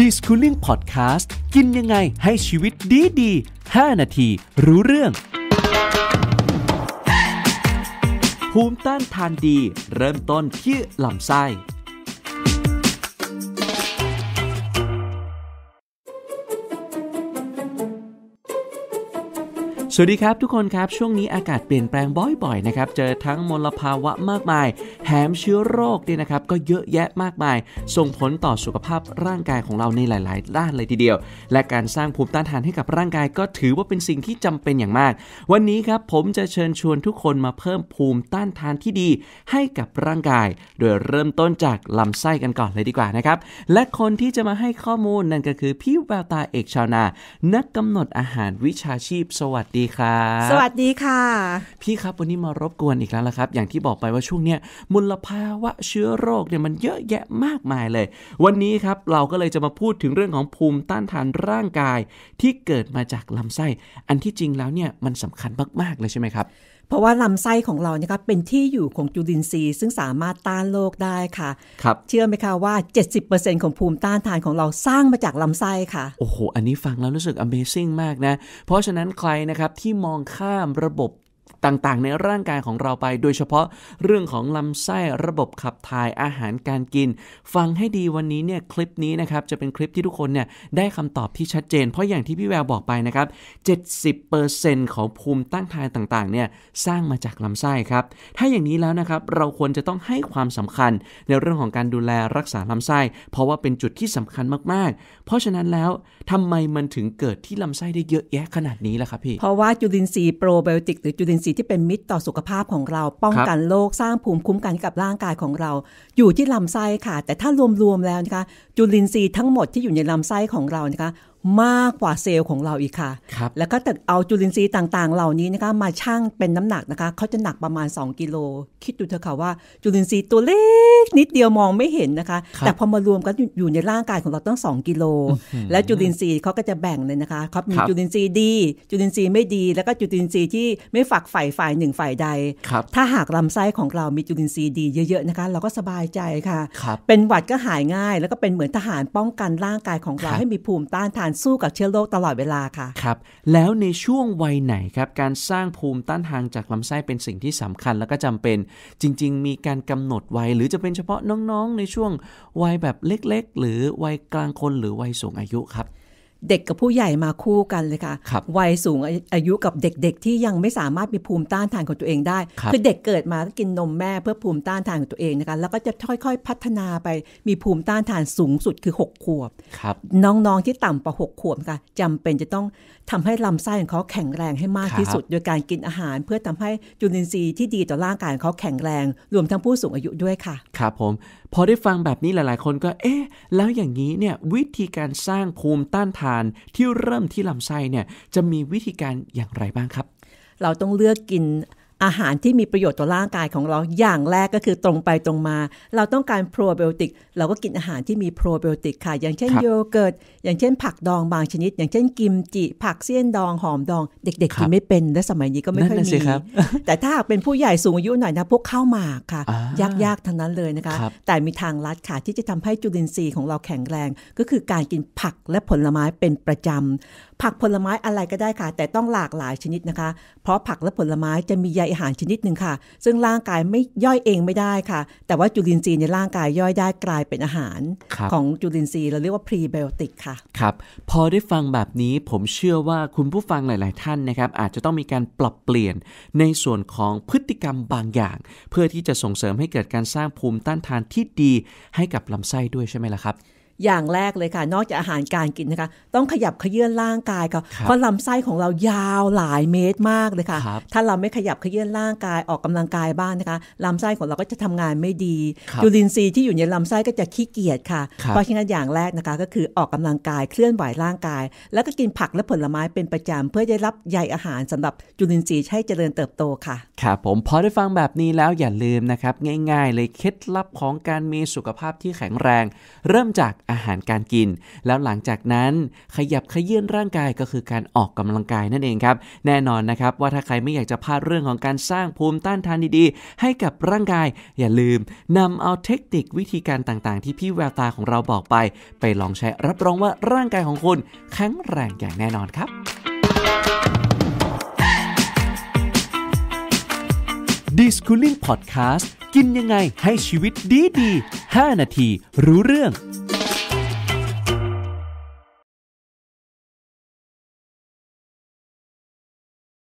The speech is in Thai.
ดีสคูลิ่งพอดแคสต์กินยังไงให้ชีวิตดีดี5นาที รู้เรื่อง ภูมิต้านทานดี เริ่มต้นที่ลำไส้สวัสดีครับทุกคนครับช่วงนี้อากาศเปลี่ยนแปลงบ่อยๆนะครับเจอทั้งมลภาวะมากมายแถมเชื้อโรคเนี่ยนะครับก็เยอะแยะมากมายส่งผลต่อสุขภาพร่างกายของเราในหลายๆ ด้านเลยทีเดียว และการสร้างภูมิต้านทานให้กับร่างกายก็ถือว่าเป็นสิ่งที่จำเป็นอย่างมาก วันนี้ครับผมจะเชิญชวนทุกคนมาเพิ่มภูมิต้านทานที่ดีให้กับร่างกาย โดยเริ่มต้นจากลำไส้กันก่อนเลยดีกว่านะครับและคนที่จะมาให้ข้อมูลนั่นก็คือพี่แววตาเอกชาวนา นักกำหนดอาหารวิชาชีพสวัสดีดีครับสวัสดีค่ะ พี่ครับวันนี้มารบกวนอีกแล้วละครับ อย่างที่บอกไปว่าช่วงเนี้ยมลภาวะเชื้อโรคเนี่ยมันเยอะแยะมากมายเลย วันนี้ครับเราก็เลยจะมาพูดถึงเรื่องของภูมิต้านทานร่างกายที่เกิดมาจากลำไส้ อันที่จริงแล้วเนี่ยมันสำคัญมาก ๆ เลยใช่ไหมครับเพราะว่าลำไส้ของเราเนี่ยครับเป็นที่อยู่ของจุลินทรีย์ซึ่งสามารถต้านโรคได้ค่ะครับเชื่อไหมคะว่า 70%ของภูมิต้านทานของเราสร้างมาจากลำไส้ค่ะ โอ้โห อันนี้ฟังแล้วรู้สึก Amazing มากนะ เพราะฉะนั้นใครนะครับที่มองข้ามระบบต่างๆ ในร่างกายของเราไปโดยเฉพาะเรื่องของลำไส้ระบบขับถ่ายอาหารการกิน ฟังให้ดีวันนี้เนี่ยคลิปนี้นะครับจะเป็นคลิปที่ทุกคนเนี่ยได้คำตอบที่ชัดเจน เพราะอย่างที่พี่แววบอกไปนะครับ70%ของภูมิตั้งทานต่างๆเนี่ยสร้างมาจากลำไส้ครับถ้าอย่างนี้แล้วนะครับเราควรจะต้องให้ความสำคัญ ในเรื่องของการดูแลรักษาลำไส้เพราะว่าเป็นจุดที่สำคัญมากๆ เพราะฉะนั้นแล้วทำไมมันถึงเกิดที่ลำไส้ได้เยอะแยะขนาดนี้ล่ะครับพี่เพราะว่าจุลินทรีย์โปรไบโอติกหรือจุลินทรีย์ที่เป็นมิตรต่อสุขภาพของเรา ป้องกันโรคสร้างภูมิคุ้มกันกับร่างกายของเรา อยู่ที่ลำไส้ค่ะ แต่ถ้ารวมๆแล้วนะคะ จุลินทรีย์ทั้งหมดที่อยู่ในลำไส้ของเรานะคะมากกว่าเซลล์ของเราอีกค่ะคแล้วก็ถ้าเอาจุลินทรีย์ต่างๆ เหล่านี้นะคะมาชั่งเป็นน้ำหนักนะคะเขาจะหนักประมาณ 2กิโลคิดดูเถอะค่ะว่าจุลินทรีย์ตัวเล็กนิดเดียวมองไม่เห็นนะคะคแต่พอมารวมกันอยู่ในร่างกายของเราต้อง 2 กิโลและจุลินทรีย์เขาก็จะแบ่งเลยนะคะเขามีจุลินทรีย์ดี จุลินทรีย์ไม่ดีแล้วก็จุลินทรีย์ที่ไม่ฝักใฝ่ฝ่ายหนึ่งฝ่ายใด ถ้าหากลำไส้ของเรามีจุลินทรีย์ดีเยอะๆนะคะ เราก็สบายใจค่ะคเป็นหวัดก็หายง่าย แล้วก็เป็นเหมือนทหารป้องกันร่างกายของเราให้มีภูมิต้านทานสู้กับเชื้อโรคตลอดเวลาค่ะ ครับ แล้วในช่วงวัยไหนครับ การสร้างภูมิต้านทานจากลำไส้เป็นสิ่งที่สำคัญแล้วก็จำเป็นจริง ๆ มีการกำหนดวัยหรือจะเป็นเฉพาะน้องๆ ในช่วงวัยแบบเล็ก ๆ หรือวัยกลางคนหรือวัยสูงอายุครับเด็กกับผู้ใหญ่มาคู่กันเลยค่ะควัยสูงอายุกับเด็กๆ ที่ยังไม่สามารถมีภูมิต้านทานของตัวเองได้ คือเด็กเกิดมาก็กินนมแม่เพื่อภูมิต้านทานของตัวเองนะคะแล้วก็จะค่อย ๆ พัฒนาไปมีภูมิต้านทานสูงสุดคือ 6 ขวบบน้องๆที่ต่ำกว่าหกขวบค่ะจำเป็นจะต้องทำให้ลำไส้ของเขาแข็งแรงให้มากที่สุดโดยการกินอาหาร เพื่อทำให้จุลินทรีย์ที่ดีต่อร่างกายของเขาแข็งแรง รวมทั้งผู้สูงอายุด้วยค่ะครับผมพอได้ฟังแบบนี้หลายๆคนก็เอ๊ะแล้วอย่างนี้เนี่ยวิธีการสร้างภูมิต้านทานานที่เริ่มที่ลำไส้เนี่ยจะมีวิธีการอย่างไรบ้างครับ เราต้องเลือกกินอาหารที่มีประโยชน์ต่อร่างกายของเราอย่างแรกก็คือตรงไปตรงมา เราต้องการโปรไบโอติกเราก็กินอาหารที่มีโปรไบโอติกค่ะอย่างเช่นโยเกิร์ตอย่างเช่นผักดองบางชนิด อย่างเช่นกิมจิ ผักเสี้ยนดองหอมดองเด็กๆกินไม่เป็น และสมัยนี้ก็ไม่ค่อยมี แต่ถ้าหากเป็นผู้ใหญ่สูงอายุหน่อยนะพวกข้าวหมากค่ะ ยากๆทั้งนั้นเลยนะคะแต่มีทางลัดค่ะที่จะทำให้จุลินทรีย์ของเราแข็งแรงก็คือการกินผักและผลไม้เป็นประจำผักผลไม้อะไรก็ได้ค่ะ แต่ต้องหลากหลายชนิดนะคะ เพราะผักและผลไม้จะมีใยอาหารชนิดหนึ่งค่ะ ซึ่งร่างกายไม่ย่อยเองไม่ได้ค่ะ แต่ว่าจุลินทรีย์ในร่างกายย่อยได้กลายเป็นอาหาร ของจุลินทรีย์เราเรียกว่าพรีไบโอติกค่ะครับพอได้ฟังแบบนี้ผมเชื่อว่าคุณผู้ฟังหลาย ๆ ท่านนะครับ อาจจะต้องมีการปรับเปลี่ยนในส่วนของพฤติกรรมบางอย่าง เพื่อที่จะส่งเสริมให้เกิดการสร้างภูมิต้านทานที่ดีให้กับลำไส้ด้วยใช่ไหมล่ะครับอย่างแรกเลยค่ะ นอกจากอาหารการกินนะคะ ต้องขยับขยื่นร่างกายค่ะเพราะลำไส้ของเรายาวหลายเมตรมากเลยค่ะถ้าเราไม่ขยับขยื่นร่างกายออกกำลังกายบ้างนะคะลำไส้ของเราก็จะทำงานไม่ดี จุลินทรีย์ที่อยู่ในลำไส้ก็จะขี้เกียจค่ะเพราะฉะนั้นอย่างแรกนะคะก็คือออกกำลังกายเคลื่อนไหวร่างกาย แล้วก็กินผักและผลไม้เป็นประจำเพื่อได้รับใยอาหารสำหรับจุลินทรีย์ให้เจริญเติบโตค่ะครับผมพอได้ฟังแบบนี้แล้วอย่าลืมนะครับง่าย ๆ เลยเคล็ดลับของการมีสุขภาพที่แข็งแรง เริ่มจากอาหารการกิน แล้วหลังจากนั้นขยับขยื่นร่างกายก็คือการออกกำลังกายนั่นเองครับ แน่นอนนะครับว่าถ้าใครไม่อยากจะพลาดเรื่องของการสร้างภูมิต้านทานดีๆ ให้กับร่างกาย อย่าลืมนำเอาเทคนิควิธีการต่างๆ ที่พี่แววตาของเราบอกไป ไปลองใช้รับรองว่าร่างกายของคุณแข็งแรงอย่างแน่นอนครับดิสคูลิ่งพอดแคสต์กินยังไงให้ชีวิตดีดี5นาที รู้เรื่อง